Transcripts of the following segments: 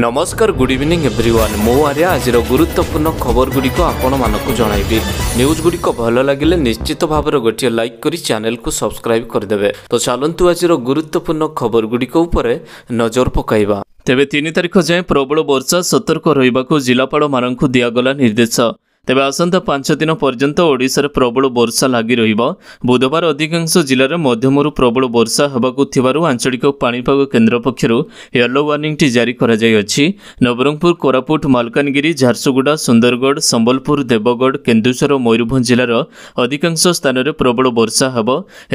ନମସ୍କାର good evening everyone ମୋ ଆରେ ଆଜିର ଗୁରୁତ୍ୱପୂର୍ଣ୍ଣ ଖବରଗୁଡ଼ିକ ଆପଣମାନଙ୍କୁ ଜଣାଇବି ନ୍ୟୁଜ୍ଗୁଡ଼ିକ ଭଲ ଲାଗିଲେ ନିଶ୍ଚିତ ଭାବରେ ଗୋଟିଏ ଲାଇକ୍ କରି ଚ୍ୟାନେଲ୍କୁ ସବସ୍କ୍ରାଇବ୍ କରିଦେବେ ତ ଚାଲନ୍ତୁ ଆଜିର ଗୁରୁତ୍ୱପୂର୍ଣ୍ଣ ଖବରଗୁଡ଼ିକ ଉପରେ ନଜର ପକାଇବା ତେବେ ତିନି ତାରିଖ ଯାଏଁ ପ୍ରବଳ ବର୍ଷା ସତର୍କ ରହିବାକୁ ଜିଲ୍ଲାପାଳମାନଙ୍କୁ ଦିଆଗଲା ନିର୍ଦ୍ଦେଶ ତେବେ ଆସନ୍ତା ପାଞ୍ଚ ଦିନ ପର୍ଯ୍ୟନ୍ତ ଓଡ଼ିଶାରେ ପ୍ରବଳ ବର୍ଷା ଲାଗି ରହିବ ବୁଧବାର ଅଧିକାଂଶ ଜିଲ୍ଲାରେ ମଧ୍ୟମରୁ ପ୍ରବଳ ବର୍ଷା ହେବାକୁ ଥିବାରୁ ଆଞ୍ଚଳିକ ପାଣିପାଗ କେନ୍ଦ୍ର ପକ୍ଷରୁ ୟେଲୋ ୱାର୍ଣ୍ଣିଂଟି ଜାରି କରାଯାଇଅଛି ନବରଙ୍ଗପୁର କୋରାପୁଟ ମାଲକାନଗିରି ଝାରସୁଗୁଡ଼ା ସୁନ୍ଦରଗଡ଼ ସମ୍ବଲପୁର ଦେବଗଡ଼ କେନ୍ଦୁଝର ଓ ମୟୂରଭଞ୍ଜ ଜିଲ୍ଲାର ଅଧିକାଂଶ ସ୍ଥାନରେ ପ୍ରବଳ ବର୍ଷା ହେବ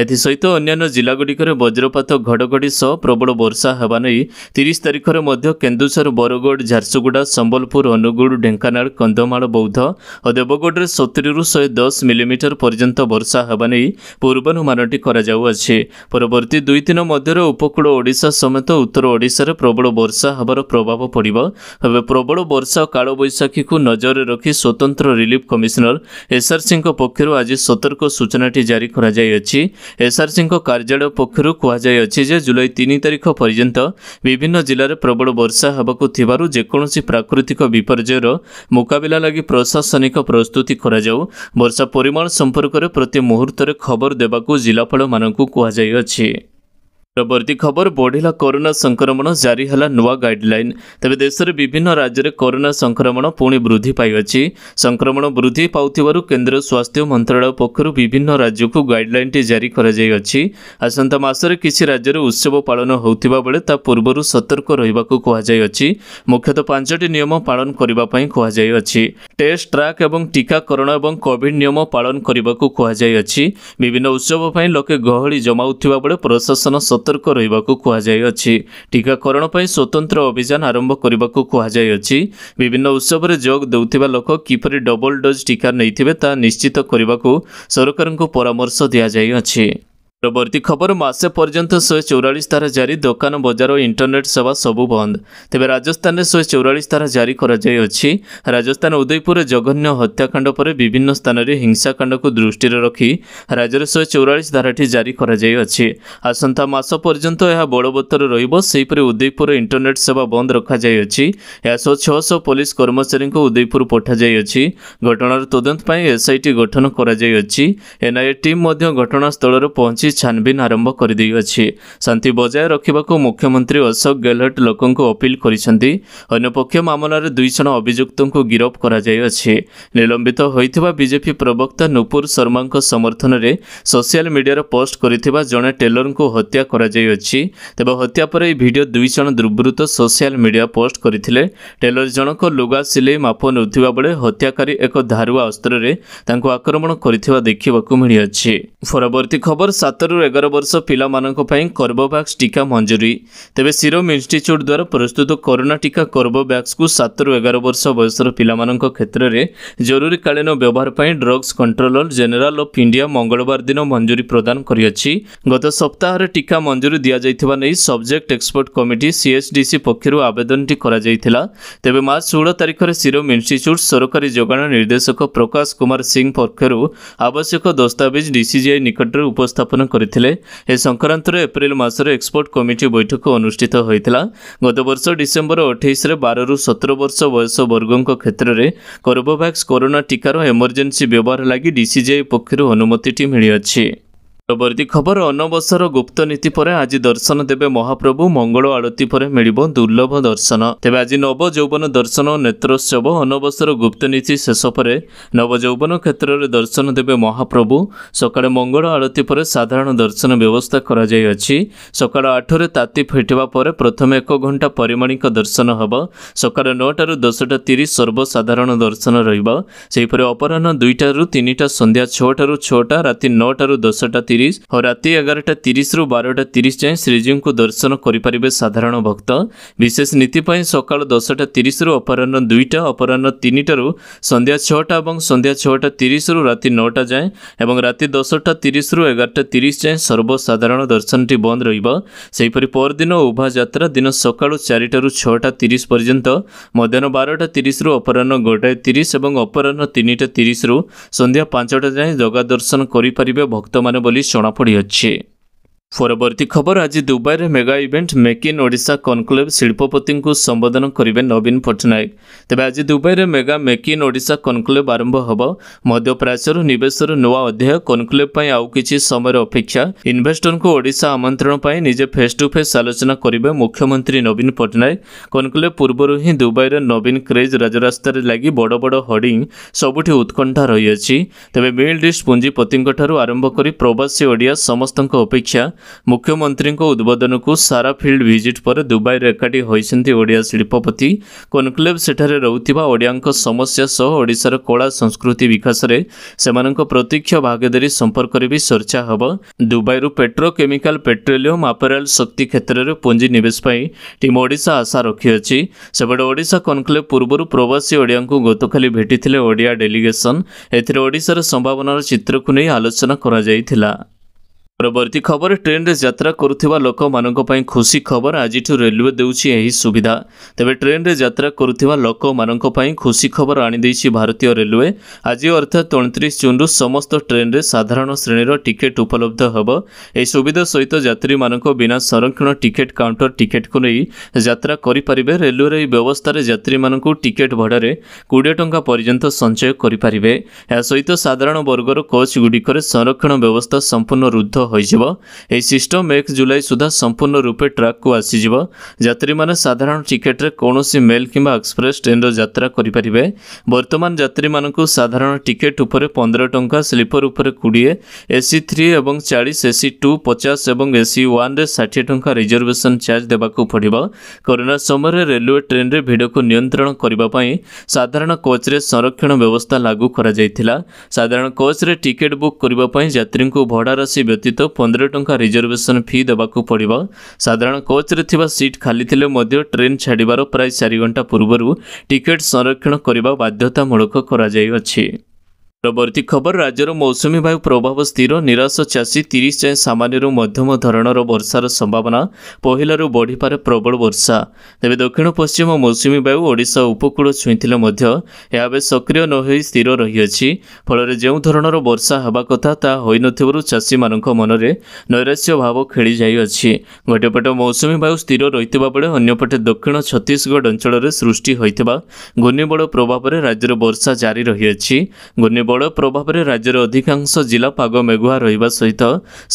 ଏଥିସହିତ ଅନ୍ୟାନ୍ୟ ଜିଲ୍ଲାଗୁଡ଼ିକରେ ବଜ୍ରପାତ ଘଡ଼ଘଡ଼ି ସହ ପ୍ରବଳ ବର୍ଷା ହେବା ନେଇ ତିରିଶ ତାରିଖରେ ମଧ୍ୟ କେନ୍ଦୁଝର ବରଗଡ଼ ଝାରସୁଗୁଡ଼ା ସମ୍ବଲପୁର ଅନୁଗୁଳ ଢେଙ୍କାନାଳ କନ୍ଧମାଳ ବୌଦ୍ଧ ଓ ଦେବଗଡ଼ରେ ସତୁରିରୁ ଶହେ ଦଶ ମିଲିମିଟର ପର୍ଯ୍ୟନ୍ତ ବର୍ଷା ହେବା ନେଇ ପୂର୍ବାନୁମାନଟି କରାଯାଉଅଛି ପରବର୍ତ୍ତୀ ଦୁଇ ଦିନ ମଧ୍ୟରେ ଉପକୂଳ ଓଡ଼ିଶା ସମେତ ଉତ୍ତର ଓଡ଼ିଶାରେ ପ୍ରବଳ ବର୍ଷା ହେବାର ପ୍ରଭାବ ପଡ଼ିବ ତେବେ ପ୍ରବଳ ବର୍ଷା ଓ କାଳବୈଶାଖୀକୁ ନଜରରେ ରଖି ସ୍ୱତନ୍ତ୍ର ରିଲିଫ କମିଶନର ଏସ୍ଆର୍ସିଙ୍କ ପକ୍ଷରୁ ଆଜି ସତର୍କ ସୂଚନାଟି ଜାରି କରାଯାଇଅଛି ଏସ୍ଆର୍ସିଙ୍କ କାର୍ଯ୍ୟାଳୟ ପକ୍ଷରୁ କୁହାଯାଇଅଛି ଯେ ଜୁଲାଇ ତିନି ତାରିଖ ପର୍ଯ୍ୟନ୍ତ ବିଭିନ୍ନ ଜିଲ୍ଲାରେ ପ୍ରବଳ ବର୍ଷା ହେବାକୁ ଥିବାରୁ ଯେକୌଣସି ପ୍ରାକୃତିକ ବିପର୍ଯ୍ୟୟର ମୁକାବିଲା ଲାଗି ପ୍ରଶାସନ ଦୈନିକ ପ୍ରସ୍ତୁତି କରାଯାଉ ବର୍ଷା ପରିମାଣ ସମ୍ପର୍କରେ ପ୍ରତି ମୁହୂର୍ତ୍ତରେ ଖବର ଦେବାକୁ ଜିଲ୍ଲାପାଳମାନଙ୍କୁ କୁହାଯାଇଅଛି ପରବର୍ତ୍ତୀ ଖବର ବଢ଼ିଲା କରୋନା ସଂକ୍ରମଣ ଜାରି ହେଲା ନୂଆ ଗାଇଡ୍ଲାଇନ୍ ତେବେ ଦେଶରେ ବିଭିନ୍ନ ରାଜ୍ୟରେ କରୋନା ସଂକ୍ରମଣ ପୁଣି ବୃଦ୍ଧି ପାଇଅଛି ସଂକ୍ରମଣ ବୃଦ୍ଧି ପାଉଥିବାରୁ କେନ୍ଦ୍ର ସ୍ୱାସ୍ଥ୍ୟ ମନ୍ତ୍ରଣାଳୟ ପକ୍ଷରୁ ବିଭିନ୍ନ ରାଜ୍ୟକୁ ଗାଇଡ୍ଲାଇନ୍ଟି ଜାରି କରାଯାଇଅଛି ଆସନ୍ତା ମାସରେ କିଛି ରାଜ୍ୟରେ ଉତ୍ସବ ପାଳନ ହେଉଥିବା ବେଳେ ତା ପୂର୍ବରୁ ସତର୍କ ରହିବାକୁ କୁହାଯାଇଅଛି ମୁଖ୍ୟତଃ ପାଞ୍ଚଟି ନିୟମ ପାଳନ କରିବା ପାଇଁ କୁହାଯାଇଅଛି ଟେଷ୍ଟ ଟ୍ରାକ୍ ଏବଂ ଟିକାକରଣ ଏବଂ କୋଭିଡ୍ ନିୟମ ପାଳନ କରିବାକୁ କୁହାଯାଇଅଛି ବିଭିନ୍ନ ଉତ୍ସବ ପାଇଁ ଲୋକେ ଗହଳି ଜମାଉଥିବା ବେଳେ ପ୍ରଶାସନ ସତ ସତର୍କ ରହିବାକୁ କୁହାଯାଇଅଛି ଟିକାକରଣ ପାଇଁ ସ୍ୱତନ୍ତ୍ର ଅଭିଯାନ ଆରମ୍ଭ କରିବାକୁ କୁହାଯାଇଅଛି ବିଭିନ୍ନ ଉତ୍ସବରେ ଯୋଗ ଦେଉଥିବା ଲୋକ କିପରି ଡବଲ ଡୋଜ୍ ଟିକା ନେଇଥିବେ ତାହା ନିଶ୍ଚିତ କରିବାକୁ ସରକାରଙ୍କୁ ପରାମର୍ଶ ଦିଆଯାଇଅଛି ପରବର୍ତ୍ତୀ ଖବର ମାସେ ପର୍ଯ୍ୟନ୍ତ ଶହେ ଚଉରାଳିଶ ତାରା ଜାରି ଦୋକାନ ବଜାର ଓ ଇଣ୍ଟରନେଟ୍ ସେବା ସବୁ ବନ୍ଦ ତେବେ ରାଜସ୍ଥାନରେ ଶହେ ଚଉରାଳିଶ ତାରା ଜାରି କରାଯାଇଅଛି ରାଜସ୍ଥାନ ଉଦୟପୁରରେ ଜଘନ୍ୟ ହତ୍ୟାକାଣ୍ଡ ପରେ ବିଭିନ୍ନ ସ୍ଥାନରେ ହିଂସାକାଣ୍ଡକୁ ଦୃଷ୍ଟିରେ ରଖି ରାଜ୍ୟରେ ଶହେ ଚଉରାଳିଶ ଧାରାଟି ଜାରି କରାଯାଇଅଛି ଆସନ୍ତା ମାସ ପର୍ଯ୍ୟନ୍ତ ଏହା ବଳବତ୍ତର ରହିବ ସେହିପରି ଉଦୟପୁରରେ ଇଣ୍ଟରନେଟ୍ ସେବା ବନ୍ଦ ରଖାଯାଇଅଛି ଏହାସହ ଛଅଶହ ପୋଲିସ କର୍ମଚାରୀଙ୍କୁ ଉଦୟପୁର ପଠାଯାଇଅଛି ଘଟଣାର ତଦନ୍ତ ପାଇଁ ଏସ୍ଆଇଟି ଗଠନ କରାଯାଇଅଛି ଏନ୍ଆଇଏ ଟିମ୍ ମଧ୍ୟ ଘଟଣାସ୍ଥଳରେ ପହଞ୍ଚି କିଛି ଛାନ୍ଭିନ୍ ଆରମ୍ଭ କରିଦେଇଅଛି ଶାନ୍ତି ବଜାୟ ରଖିବାକୁ ମୁଖ୍ୟମନ୍ତ୍ରୀ ଅଶୋକ ଗେହଲଟ ଲୋକଙ୍କୁ ଅପିଲ କରିଛନ୍ତି ଅନ୍ୟପକ୍ଷ ମାମଲାରେ ଦୁଇଜଣ ଅଭିଯୁକ୍ତଙ୍କୁ ଗିରଫ କରାଯାଇଅଛି ନିଲମ୍ବିତ ହୋଇଥିବା ବିଜେପି ପ୍ରବକ୍ତା ନୁପୁର ଶର୍ମାଙ୍କ ସମର୍ଥନରେ ସୋସିଆଲ ମିଡିଆରେ ପୋଷ୍ଟ କରିଥିବା ଜଣେ ଟେଲରଙ୍କୁ ହତ୍ୟା କରାଯାଇଅଛି ତେବେ ହତ୍ୟା ପରେ ଏହି ଭିଡ଼ିଓ ଦୁଇ ଜଣ ଦୁର୍ବୃତ୍ତ ସୋସିଆଲ ମିଡିଆ ପୋଷ୍ଟ କରିଥିଲେ ଟେଲର ଜଣକ ଲୁଗା ସିଲେଇ ମାପ ନେଉଥିବା ବେଳେ ହତ୍ୟାକାରୀ ଏକ ଧାରୁଆ ଅସ୍ତ୍ରରେ ତାଙ୍କୁ ଆକ୍ରମଣ କରିଥିବା ଦେଖିବାକୁ ମିଳିଅଛି ପରବର୍ତ୍ତୀ ଖବର ସାତ ସତରରୁ ଏଗାର ବର୍ଷ ପିଲାମାନଙ୍କ ପାଇଁ କର୍ବୋଭ୍ୟାକ୍ସ ଟିକା ମଞ୍ଜୁରୀ ତେବେ ସିରମ୍ ଇନ୍ଷ୍ଟିଚ୍ୟୁଟ୍ ଦ୍ୱାରା ପ୍ରସ୍ତୁତ କରୋନା ଟିକା କର୍ବୋଭ୍ୟାକ୍ସକୁ ସାତରୁ ଏଗାର ବର୍ଷ ବୟସର ପିଲାମାନଙ୍କ କ୍ଷେତ୍ରରେ ଜରୁରୀକାଳୀନ ବ୍ୟବହାର ପାଇଁ drugs controller general of India ମଙ୍ଗଳବାର ଦିନ ମଞ୍ଜୁରୀ ପ୍ରଦାନ କରିଅଛି ଗତ ସପ୍ତାହରେ ଟିକା ମଞ୍ଜୁରୀ ଦିଆଯାଇଥିବା ନେଇ ସବଜେକ୍ଟ ଏକ୍ସପର୍ଟ କମିଟି ସିଏସ୍ଡିସି ପକ୍ଷରୁ ଆବେଦନଟି କରାଯାଇଥିଲା ତେବେ ମାର୍ଚ୍ଚ ଷୋହଳ ତାରିଖରେ ସିରମ୍ ଇନ୍ଷ୍ଟିଚ୍ୟୁଟ୍ ସରକାରୀ ଯୋଗାଣ ନିର୍ଦ୍ଦେଶକ ପ୍ରକାଶ କୁମାର ସିଂ ପକ୍ଷରୁ ଆବଶ୍ୟକ ଦସ୍ତାବିଜ ଡିସିଜିଆଇ ନିକଟରେ ଉପସ୍ଥାପନ କରିଥିଲେ ଏ ସଂକ୍ରାନ୍ତରେ ଏପ୍ରିଲ ମାସରେ ଏକ୍ସପର୍ଟ କମିଟି ବୈଠକ ଅନୁଷ୍ଠିତ ହୋଇଥିଲା ଗତବର୍ଷ ଡିସେମ୍ବର ଅଠେଇଶରେ ବାରରୁ ସତର ବର୍ଷ ବୟସ ବର୍ଗଙ୍କ କ୍ଷେତ୍ରରେ କର୍ବୋଭ୍ୟାକ୍ସ କରୋନା ଟିକାର ଏମର୍ଜେନ୍ସି ବ୍ୟବହାର ଲାଗି ଡିସିଜିଆଇ ପକ୍ଷରୁ ଅନୁମତିଟି ମିଳିଅଛି ପରବର୍ତ୍ତୀ ଖବର ଅନବସର ଗୁପ୍ତ ନୀତି ପରେ ଆଜି ଦର୍ଶନ ଦେବେ ମହାପ୍ରଭୁ ମଙ୍ଗଳ ଆଳତୀ ପରେ ମିଳିବ ଦୁର୍ଲଭ ଦର୍ଶନ ତେବେ ଆଜି ନବଯୌବନ ଦର୍ଶନ ଓ ନେତ୍ରୋତ୍ସବ ଅନବସର ଗୁପ୍ତ ନୀତି ଶେଷ ପରେ ନବଯୌବନ କ୍ଷେତ୍ରରେ ଦର୍ଶନ ଦେବେ ମହାପ୍ରଭୁ ସକାଳେ ମଙ୍ଗଳ ଆଳତୀ ପରେ ସାଧାରଣ ଦର୍ଶନ ବ୍ୟବସ୍ଥା କରାଯାଇଅଛି ସକାଳ ଆଠରେ ତାତି ଫିଟିବା ପରେ ପ୍ରଥମେ ଏକ ଘଣ୍ଟା ପରିମାଣିକ ଦର୍ଶନ ହେବ ସକାଳ ନଅଟାରୁ ଦଶଟା ତିରିଶ ସର୍ବସାଧାରଣ ଦର୍ଶନ ରହିବ ସେହିପରି ଅପରାହ୍ନ ଦୁଇଟାରୁ ତିନିଟା ସନ୍ଧ୍ୟା ଛଅଟାରୁ ଛଅଟା ରାତି ନଅଟାରୁ ଦଶଟା তিরিশ ରାତି ଏଗାରଟା ତିରିଶରୁ ବାରଟା ତିରିଶ ଯାଏଁ ଶ୍ରୀଜୀଉଙ୍କୁ ଦର୍ଶନ କରିପାରିବେ ସାଧାରଣ ଭକ୍ତ ବିଶେଷ ନୀତି ପାଇଁ ସକାଳ ଦଶଟା ତିରିଶରୁ ଅପରାହ୍ନ ଦୁଇଟା ଅପରାହ୍ନ ତିନିଟାରୁ ସନ୍ଧ୍ୟା ଛଅଟା ଏବଂ ସନ୍ଧ୍ୟା ଛଅଟା ତିରିଶରୁ ରାତି ନଅଟା ଯାଏଁ ଏବଂ ରାତି ଦଶଟା ତିରିଶରୁ ଏଗାରଟା ତିରିଶ ଯାଏଁ ସର୍ବସାଧାରଣ ଦର୍ଶନଟି ବନ୍ଦ ରହିବ ସେହିପରି ପରଦିନ ଉଭା ଯାତ୍ରା ଦିନ ସକାଳୁ ଚାରିଟାରୁ ଛଅଟା ତିରିଶ ପର୍ଯ୍ୟନ୍ତ ମଧ୍ୟାହ୍ନ ବାରଟା ତିରିଶରୁ ଅପରାହ୍ନ ଗୋଟାଏ ତିରିଶ ଏବଂ ଅପରାହ୍ନ ତିନିଟା ତିରିଶରୁ ସନ୍ଧ୍ୟା ପାଞ୍ଚଟା ଯାଏଁ ଜଗା ଦର୍ଶନ କରିପାରିବେ ଭକ୍ତମାନେ ବୋଲି সরাসরি হচ্ছে ପରବର୍ତ୍ତୀ ଖବର ଆଜି ଦୁବାଇରେ mega event make in Odisha conclave ଶିଳ୍ପପତିଙ୍କୁ ସମ୍ବୋଧନ କରିବେ ନବୀନ ପଟ୍ଟନାୟକ ତେବେ ଆଜି ଦୁବାଇରେ mega make in Odisha conclave ଆରମ୍ଭ ହେବ ମଧ୍ୟପ୍ରାଚ୍ୟରୁ ନିବେଶର ନୂଆ ଅଧ୍ୟାୟ କନକ୍ଲେଭ୍ ପାଇଁ ଆଉ କିଛି ସମୟର ଅପେକ୍ଷା ଇନ୍ଭେଷ୍ଟରଙ୍କୁ ଓଡ଼ିଶା ଆମନ୍ତ୍ରଣ ପାଇଁ ନିଜେ ଫେସ୍ ଟୁ ଫେସ୍ ଆଲୋଚନା କରିବେ ମୁଖ୍ୟମନ୍ତ୍ରୀ ନବୀନ ପଟ୍ଟନାୟକ କନକ୍ଲେଭ୍ ପୂର୍ବରୁ ହିଁ ଦୁବାଇରେ ନବୀନ କ୍ରେଜ୍ ରାଜରାସ୍ତାରେ ଲାଗି ବଡ଼ ବଡ଼ ହଡିଂ ସବୁଠି ଉତ୍କଣ୍ଠା ରହିଅଛି ତେବେ ମିଲ୍ ଡିଷ୍ଟ ପୁଞ୍ଜିପତିଙ୍କଠାରୁ ଆରମ୍ଭ କରି ପ୍ରବାସୀ ଓଡ଼ିଆ ସମସ୍ତଙ୍କ ଅପେକ୍ଷା ମୁଖ୍ୟମନ୍ତ୍ରୀଙ୍କ ଉଦ୍ବୋଧନକୁ ସାରା ଫିଲ୍ଡ ଭିଜିଟ୍ ପରେ ଦୁବାଇରେ ଏକାଠି ହୋଇଛନ୍ତି ଓଡ଼ିଆ ଶିଳ୍ପପତି କନକ୍ଲେଭ୍ ସେଠାରେ ରହୁଥିବା ଓଡ଼ିଆଙ୍କ ସମସ୍ୟା ସହ ଓଡ଼ିଶାର କଳା ସଂସ୍କୃତି ବିକାଶରେ ସେମାନଙ୍କ ପ୍ରତ୍ୟକ୍ଷ ଭାଗିଦାରୀ ସମ୍ପର୍କରେ ବି ଚର୍ଚ୍ଚା ହେବ ଦୁବାଇରୁ ପେଟ୍ରୋକେମିକାଲ ପେଟ୍ରୋଲିୟମ୍ ଆପେରାଲ୍ ଶକ୍ତି କ୍ଷେତ୍ରରେ ପୁଞ୍ଜିନିବେଶ ପାଇଁ ଟିମ୍ ଓଡ଼ିଶା ଆଶା ରଖିଅଛି ସେପଟେ ଓଡ଼ିଶା କନକ୍ଲେଭ୍ ପୂର୍ବରୁ ପ୍ରବାସୀ ଓଡ଼ିଆଙ୍କୁ ଗତକାଲି ଭେଟିଥିଲେ ଓଡ଼ିଆ ଡେଲିଗେସନ୍ ଏଥିରେ ଓଡ଼ିଶାର ସମ୍ଭାବନାର ଚିତ୍ରକୁ ନେଇ ଆଲୋଚନା କରାଯାଇଥିଲା ପରବର୍ତ୍ତୀ ଖବର ଟ୍ରେନ୍ରେ ଯାତ୍ରା କରୁଥିବା ଲୋକମାନଙ୍କ ପାଇଁ ଖୁସି ଖବର ଆଜିଠୁ ରେଲୱେ ଦେଉଛି ଏହି ସୁବିଧା ତେବେ ଟ୍ରେନ୍ରେ ଯାତ୍ରା କରୁଥିବା ଲୋକମାନଙ୍କ ପାଇଁ ଖୁସି ଖବର ଆଣିଦେଇଛି ଭାରତୀୟ ରେଲୱେ ଆଜି ଅର୍ଥାତ୍ ଅଣତିରିଶ ଜୁନ୍ରୁ ସମସ୍ତ ଟ୍ରେନ୍ରେ ସାଧାରଣ ଶ୍ରେଣୀର ଟିକେଟ୍ ଉପଲବ୍ଧ ହେବ ଏହି ସୁବିଧା ସହିତ ଯାତ୍ରୀମାନଙ୍କ ବିନା ସଂରକ୍ଷଣ ଟିକେଟ୍ କାଉଣ୍ଟର ଟିକେଟ୍କୁ ନେଇ ଯାତ୍ରା କରିପାରିବେ ରେଲୱେର ଏହି ବ୍ୟବସ୍ଥାରେ ଯାତ୍ରୀମାନଙ୍କୁ ଟିକେଟ୍ ଭଡ଼ାରେ କୋଡ଼ିଏ ଟଙ୍କା ପର୍ଯ୍ୟନ୍ତ ସଞ୍ଚୟ କରିପାରିବେ ଏହା ସହିତ ସାଧାରଣ ବର୍ଗର କୋଚ୍ ଗୁଡ଼ିକରେ ସଂରକ୍ଷଣ ବ୍ୟବସ୍ଥା ସମ୍ପୂର୍ଣ୍ଣ ରୁଦ୍ଧ ହୋଇଯିବ ଏହି ସିଷ୍ଟମ ଏକ ଜୁଲାଇ ସୁଦ୍ଧା ସମ୍ପୂର୍ଣ୍ଣ ରୂପେ ଟ୍ରାକକୁ ଆସିଯିବ ଯାତ୍ରୀମାନେ ସାଧାରଣ ଟିକେଟ୍ରେ କୌଣସି ମେଲ୍ କିମ୍ବା ଏକ୍ସପ୍ରେସ୍ ଟ୍ରେନ୍ର ଯାତ୍ରା କରିପାରିବେ ବର୍ତ୍ତମାନ ଯାତ୍ରୀମାନଙ୍କୁ ସାଧାରଣ ଟିକେଟ୍ ଉପରେ ପନ୍ଦର ଟଙ୍କା ସ୍ଲିପର ଉପରେ କୋଡ଼ିଏ ଏସି ଥ୍ରୀ ଏବଂ ଚାଳିଶ ଏସି ଟୁ ପଚାଶ ଏବଂ ଏସି ୱାନ୍ରେ ଷାଠିଏ ଟଙ୍କା ରିଜର୍ଭେସନ୍ ଚାର୍ଜ ଦେବାକୁ ପଡ଼ିବ କରୋନା ସମୟରେ ରେଲୱେ ଟ୍ରେନ୍ରେ ଭିଡ଼କୁ ନିୟନ୍ତ୍ରଣ କରିବା ପାଇଁ ସାଧାରଣ କୋଚ୍ରେ ସଂରକ୍ଷଣ ବ୍ୟବସ୍ଥା ଲାଗୁ କରାଯାଇଥିଲା ସାଧାରଣ କୋଚ୍ରେ ଟିକେଟ୍ ବୁକ୍ କରିବା ପାଇଁ ଯାତ୍ରୀଙ୍କୁ ଭଡ଼ା ରାଶି ବ୍ୟତୀତ ସହିତ ପନ୍ଦର ଟଙ୍କା ରିଜର୍ଭେସନ୍ ଫି ଦେବାକୁ ପଡ଼ିବ ସାଧାରଣ କୋଚ୍ରେ ଥିବା ସିଟ୍ ଖାଲି ଥିଲେ ମଧ୍ୟ ଟ୍ରେନ୍ ଛାଡ଼ିବାର ପ୍ରାୟ ଚାରି ଘଣ୍ଟା ପୂର୍ବରୁ ଟିକେଟ୍ ସଂରକ୍ଷଣ କରିବା ବାଧ୍ୟତାମୂଳକ କରାଯାଇଅଛି ପରବର୍ତ୍ତୀ ଖବର ରାଜ୍ୟର ମୌସୁମୀ ବାୟୁ ପ୍ରଭାବ ସ୍ଥିର ନିରାଶ ଚାଷୀ ତିରିଶ ଯାଏଁ ସାମାନ୍ୟରୁ ମଧ୍ୟମ ଧରଣର ବର୍ଷାର ସମ୍ଭାବନା ପହିଲାରୁ ବଢ଼ିପାରେ ପ୍ରବଳ ବର୍ଷା ତେବେ ଦକ୍ଷିଣ ପଶ୍ଚିମ ମୌସୁମୀ ବାୟୁ ଓଡ଼ିଶା ଉପକୂଳ ଛୁଇଁଥିଲେ ମଧ୍ୟ ଏହା ଏବେ ସକ୍ରିୟ ନ ହୋଇ ସ୍ଥିର ରହିଅଛି ଫଳରେ ଯେଉଁ ଧରଣର ବର୍ଷା ହେବା କଥା ତାହା ହୋଇନଥିବାରୁ ଚାଷୀମାନଙ୍କ ମନରେ ନୈରାଶ୍ୟ ଭାବ ଖେଳିଯାଇଅଛି ପଟେ ମୌସୁମୀ ବାୟୁ ସ୍ଥିର ରହିଥିବା ବେଳେ ଅନ୍ୟପଟେ ଦକ୍ଷିଣ ଛତିଶଗଡ଼ ଅଞ୍ଚଳରେ ସୃଷ୍ଟି ହୋଇଥିବା ଘୂର୍ଣ୍ଣିବଳ ପ୍ରଭାବରେ ରାଜ୍ୟରେ ବର୍ଷା ଜାରି ରହିଅଛି ପ୍ରବଳ ପ୍ରଭାବରେ ରାଜ୍ୟର ଅଧିକାଂଶ ଜିଲ୍ଲା ପାଗ ମେଘୁଆ ରହିବା ସହିତ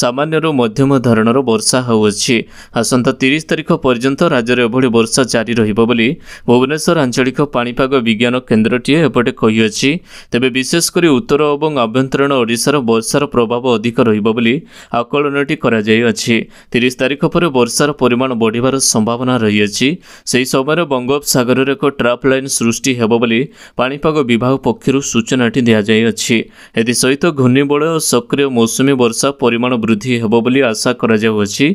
ସାମାନ୍ୟରୁ ମଧ୍ୟମ ଧରଣର ବର୍ଷା ହେଉଅଛି ଆସନ୍ତା ତିରିଶ ତାରିଖ ପର୍ଯ୍ୟନ୍ତ ରାଜ୍ୟରେ ଏଭଳି ବର୍ଷା ଜାରି ରହିବ ବୋଲି ଭୁବନେଶ୍ୱର ଆଞ୍ଚଳିକ ପାଣିପାଗ ବିଜ୍ଞାନ କେନ୍ଦ୍ରଟିଏ ଏପଟେ କହିଅଛି ତେବେ ବିଶେଷ କରି ଉତ୍ତର ଏବଂ ଆଭ୍ୟନ୍ତରୀଣ ଓଡ଼ିଶାର ବର୍ଷାର ପ୍ରଭାବ ଅଧିକ ରହିବ ବୋଲି ଆକଳନଟି କରାଯାଇଅଛି ତିରିଶ ତାରିଖ ପରେ ବର୍ଷାର ପରିମାଣ ବଢ଼ିବାର ସମ୍ଭାବନା ରହିଅଛି ସେହି ସମୟରେ ବଙ୍ଗୋପସାଗରରେ ଏକ ଟ୍ରାପ୍ ଲାଇନ୍ ସୃଷ୍ଟି ହେବ ବୋଲି ପାଣିପାଗ ବିଭାଗ ପକ୍ଷରୁ ସୂଚନାଟି ଦିଆଯାଇଛି ଅଛି ଏଥିସହିତ ଘୂର୍ଣ୍ଣିବଳୟ ଓ ସକ୍ରିୟ ମୌସୁମୀ ବର୍ଷା ପରିମାଣ ବୃଦ୍ଧି ହେବ ବୋଲି ଆଶା କରାଯାଉଅଛି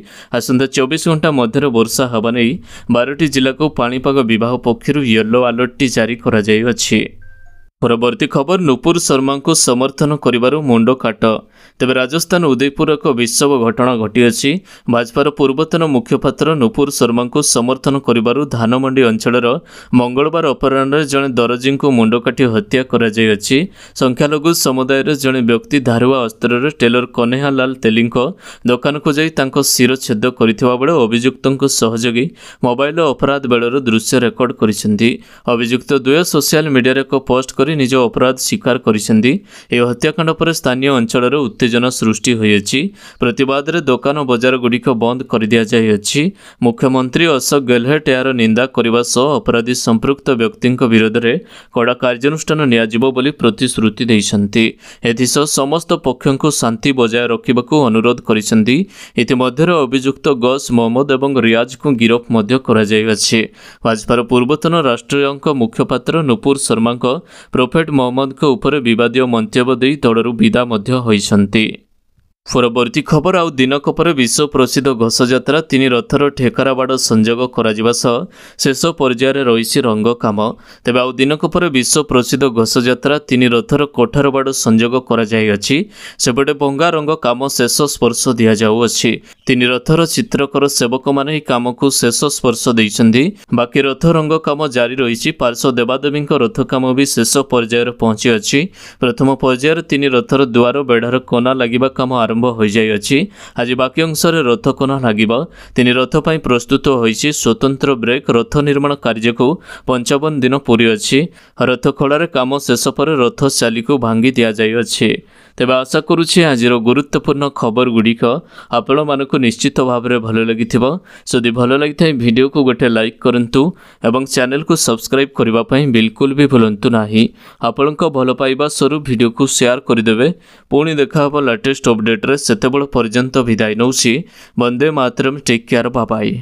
ଆସନ୍ତା ଚବିଶ ଘଣ୍ଟା ମଧ୍ୟରେ ବର୍ଷା ହେବା ନେଇ ବାରଟି ଜିଲ୍ଲାକୁ ପାଣିପାଗ ବିଭାଗ ପକ୍ଷରୁ ୟେଲୋ ଆଲର୍ଟଟି ଜାରି କରାଯାଇଅଛି ପରବର୍ତ୍ତୀ ଖବର ନୁପୁର ଶର୍ମାଙ୍କୁ ସମର୍ଥନ କରିବାରୁ ମୁଣ୍ଡ କାଟ ତେବେ ରାଜସ୍ଥାନ ଉଦୟପୁର ଏକ ବିଶବ ଘଟଣା ଘଟିଅଛି ଭାଜପାର ପୂର୍ବତନ ମୁଖ୍ୟପାତ୍ର ନୁପୁର ଶର୍ମାଙ୍କୁ ସମର୍ଥନ କରିବାରୁ ଧାନମଣ୍ଡି ଅଞ୍ଚଳର ମଙ୍ଗଳବାର ଅପରାହ୍ନରେ ଜଣେ ଦରଜୀଙ୍କୁ ମୁଣ୍ଡକାଠି ହତ୍ୟା କରାଯାଇଅଛି ସଂଖ୍ୟାଲଘୁ ସମୁଦାୟର ଜଣେ ବ୍ୟକ୍ତି ଧାରୁଆ ଅସ୍ତ୍ରରେ ଟେଲର କହ୍ନେହାଲାଲ ତେଲିଙ୍କ ଦୋକାନକୁ ଯାଇ ତାଙ୍କ ଶିରଚ୍ଛେଦ କରିଥିବାବେଳେ ଅଭିଯୁକ୍ତଙ୍କ ସହଯୋଗୀ ମୋବାଇଲ ଅପରାଧ ବେଳର ଦୃଶ୍ୟ ରେକର୍ଡ କରିଛନ୍ତି ଅଭିଯୁକ୍ତ ଦ୍ୱୟ ସୋସିଆଲ ମିଡିଆରେ ଏକ ପୋଷ୍ଟ କରି ନିଜ ଅପରାଧ ସ୍ୱୀକାର କରିଛନ୍ତି ଏହି ହତ୍ୟାକାଣ୍ଡ ପରେ ସ୍ଥାନୀୟ ଅଞ୍ଚଳରେ ଉତ୍ତେଜନା ସୃଷ୍ଟି ହୋଇଅଛି ପ୍ରତିବାଦରେ ଦୋକାନ ଓ ବଜାରଗୁଡ଼ିକ ବନ୍ଦ କରିଦିଆଯାଇଅଛି ମୁଖ୍ୟମନ୍ତ୍ରୀ ଅଶୋକ ଗେହଲଟ ଏହାର ନିନ୍ଦା କରିବା ସହ ଅପରାଧୀ ସମ୍ପୃକ୍ତ ବ୍ୟକ୍ତିଙ୍କ ବିରୋଧରେ କଡ଼ା କାର୍ଯ୍ୟାନୁଷ୍ଠାନ ନିଆଯିବ ବୋଲି ପ୍ରତିଶ୍ରୁତି ଦେଇଛନ୍ତି ଏଥିସହ ସମସ୍ତ ପକ୍ଷଙ୍କୁ ଶାନ୍ତି ବଜାୟ ରଖିବାକୁ ଅନୁରୋଧ କରିଛନ୍ତି ଇତିମଧ୍ୟରେ ଅଭିଯୁକ୍ତ ଗସ୍ ମହମ୍ମଦ ଏବଂ ରିଆଜ୍ଙ୍କୁ ଗିରଫ ମଧ୍ୟ କରାଯାଇଅଛି ଭାଜପାର ପୂର୍ବତନ ରାଷ୍ଟ୍ରୀୟଙ୍କ ମୁଖ୍ୟପାତ୍ର ନୁପୁର ଶର୍ମାଙ୍କ ପ୍ରଫେଟ୍ ମହମ୍ମଦଙ୍କ ଉପରେ ବିବାଦୀୟ ମନ୍ତବ୍ୟ ଦେଇ ଦଳରୁ ବିଦା ମଧ୍ୟ ହୋଇଛନ୍ତି berhenti ପରବର୍ତ୍ତୀ ଖବର ଆଉ ଦିନକ ପରେ ବିଶ୍ୱ ବିଶ୍ୱପ୍ରସିଦ୍ଧ ଘୋଷଯାତ୍ରା ତିନି ରଥର ଠେକରା ବାଡ଼ ସଂଯୋଗ କରାଯିବା ସହ ଶେଷ ପର୍ଯ୍ୟାୟରେ ରହିଛି ରଙ୍ଗ କାମ ତେବେ ଆଉ ଦିନକ ପରେ ବିଶ୍ୱ ବିଶ୍ୱପ୍ରସିଦ୍ଧ ଘୋଷଯାତ୍ରା ତିନି ରଥର ବାଡ଼ ସଂଯୋଗ କରାଯାଇଅଛି ସେପଟେ ବଙ୍ଗା ରଙ୍ଗ କାମ ଶେଷ ସ୍ପର୍ଶ ଦିଆଯାଉଅଛି ତିନି ରଥର ଚିତ୍ରକର ସେବକମାନେ ଏହି କାମକୁ ଶେଷ ସ୍ପର୍ଶ ଦେଇଛନ୍ତି ବାକି ରଥ ରଙ୍ଗ କାମ ଜାରି ରହିଛି ପାର୍ଶ୍ୱ ଦେବାଦେବୀଙ୍କ ରଥ କାମ ବି ଶେଷ ପର୍ଯ୍ୟାୟରେ ପହଞ୍ଚିଅଛି ପ୍ରଥମ ପର୍ଯ୍ୟାୟରେ ତିନି ରଥର ଦୁଆର ବେଢ଼ାର କନା ଲାଗିବା କାମ ଆରମ୍ଭ ଆରମ୍ଭ ହୋଇଯାଇଅଛି ଆଜି ବାକି ଅଂଶରେ ରଥ କୋଣ ଲାଗିବ ତିନି ରଥ ପାଇଁ ପ୍ରସ୍ତୁତ ହୋଇଛି ସ୍ୱତନ୍ତ୍ର ବ୍ରେକ୍ ରଥ ନିର୍ମାଣ କାର୍ଯ୍ୟକୁ ପଞ୍ଚାବନ ଦିନ ପୁରିଅଛି ରଥ ଖୋଳାରେ କାମ ଶେଷ ପରେ ରଥ ଚାଲିକୁ ଭାଙ୍ଗି ଦିଆଯାଇଅଛି ତେବେ ଆଶା କରୁଛି ଆଜିର ଗୁରୁତ୍ୱପୂର୍ଣ୍ଣ ଖବରଗୁଡ଼ିକ ଆପଣମାନଙ୍କୁ ନିଶ୍ଚିତ ଭାବରେ ଭଲ ଲାଗିଥିବ ଯଦି ଭଲ ଲାଗିଥାଏ ଭିଡ଼ିଓକୁ ଗୋଟେ ଲାଇକ୍ କରନ୍ତୁ ଏବଂ ଚ୍ୟାନେଲକୁ ସବସ୍କ୍ରାଇବ୍ କରିବା ପାଇଁ ବିଲକୁଲ ବି ଭୁଲନ୍ତୁ ନାହିଁ ଆପଣଙ୍କ ଭଲ ପାଇବା ସ୍ୱରୂପ ଭିଡ଼ିଓକୁ ସେୟାର କରିଦେବେ ପୁଣି ଦେଖା ହେବ ଲାଟେଷ୍ଟ ଅପଡ଼େଟ୍ ଥିଏଟର ସେତେବେଳେ ପର୍ଯ୍ୟନ୍ତ ବିଦାୟ ନେଉଛି ବନ୍ଦେ ମାତରମ୍ ଟେକ୍ କେୟାର ବାବାଇ